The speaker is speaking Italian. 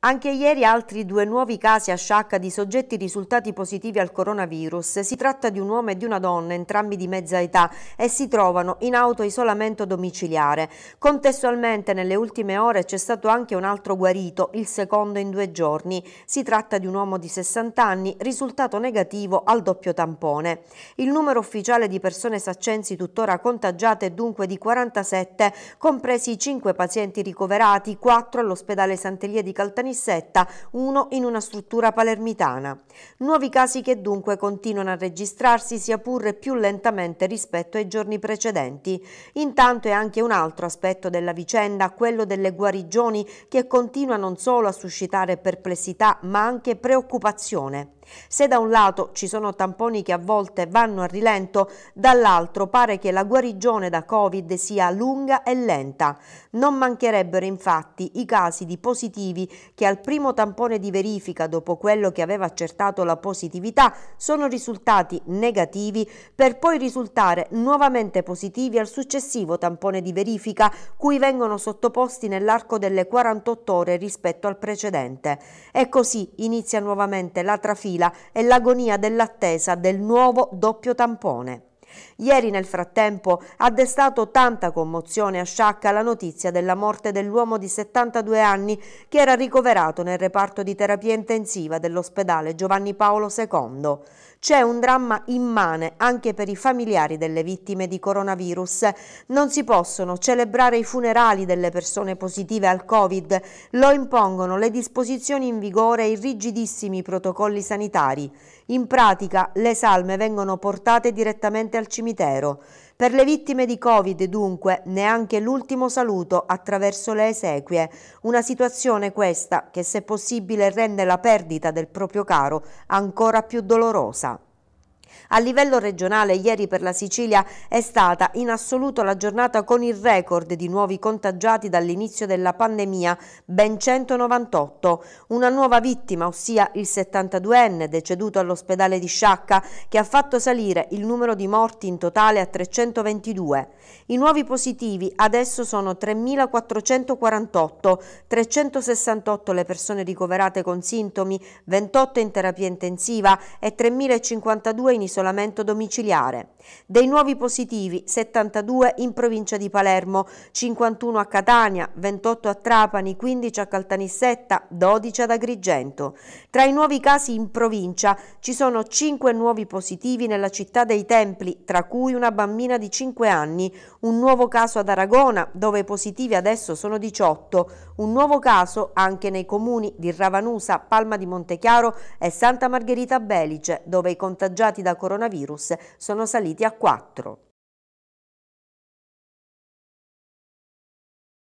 Anche ieri altri due nuovi casi a Sciacca di soggetti risultati positivi al coronavirus. Si tratta di un uomo e di una donna, entrambi di mezza età, e si trovano in auto-isolamento domiciliare. Contestualmente nelle ultime ore c'è stato anche un altro guarito, il secondo in due giorni. Si tratta di un uomo di 60 anni, risultato negativo al doppio tampone. Il numero ufficiale di persone saccensi tuttora contagiate è dunque di 47, compresi i 5 pazienti ricoverati, 4 all'ospedale Sant'Elia di Caltanissima, Caltanissetta, uno in una struttura palermitana. Nuovi casi che dunque continuano a registrarsi sia pur più lentamente rispetto ai giorni precedenti. Intanto è anche un altro aspetto della vicenda, quello delle guarigioni che continua non solo a suscitare perplessità ma anche preoccupazione. Se da un lato ci sono tamponi che a volte vanno a rilento, dall'altro pare che la guarigione da Covid sia lunga e lenta. Non mancherebbero infatti i casi di positivi che al primo tampone di verifica dopo quello che aveva accertato la positività sono risultati negativi per poi risultare nuovamente positivi al successivo tampone di verifica cui vengono sottoposti nell'arco delle 48 ore rispetto al precedente. E così inizia nuovamente la trafila e l'agonia dell'attesa del nuovo doppio tampone. Ieri nel frattempo ha destato tanta commozione a Sciacca la notizia della morte dell'uomo di 72 anni che era ricoverato nel reparto di terapia intensiva dell'ospedale Giovanni Paolo II. C'è un dramma immane anche per i familiari delle vittime di coronavirus. Non si possono celebrare i funerali delle persone positive al Covid, lo impongono le disposizioni in vigore e i rigidissimi protocolli sanitari. In pratica le salme vengono portate direttamente al al cimitero. Per le vittime di Covid dunque neanche l'ultimo saluto attraverso le esequie, una situazione questa che se possibile rende la perdita del proprio caro ancora più dolorosa. A livello regionale ieri per la Sicilia è stata in assoluto la giornata con il record di nuovi contagiati dall'inizio della pandemia, ben 198. Una nuova vittima, ossia il 72enne deceduto all'ospedale di Sciacca, che ha fatto salire il numero di morti in totale a 322. I nuovi positivi adesso sono 3.448, 368 le persone ricoverate con sintomi, 28 in terapia intensiva e 3.052 in isolamento domiciliare. Dei nuovi positivi 72 in provincia di Palermo, 51 a Catania, 28 a Trapani, 15 a Caltanissetta, 12 ad Agrigento. Tra i nuovi casi in provincia ci sono 5 nuovi positivi nella città dei Templi, tra cui una bambina di 5 anni, un nuovo caso ad Aragona dove i positivi adesso sono 18, un nuovo caso anche nei comuni di Ravanusa, Palma di Montechiaro e Santa Margherita Belice dove i contagiati da coronavirus sono saliti a 4.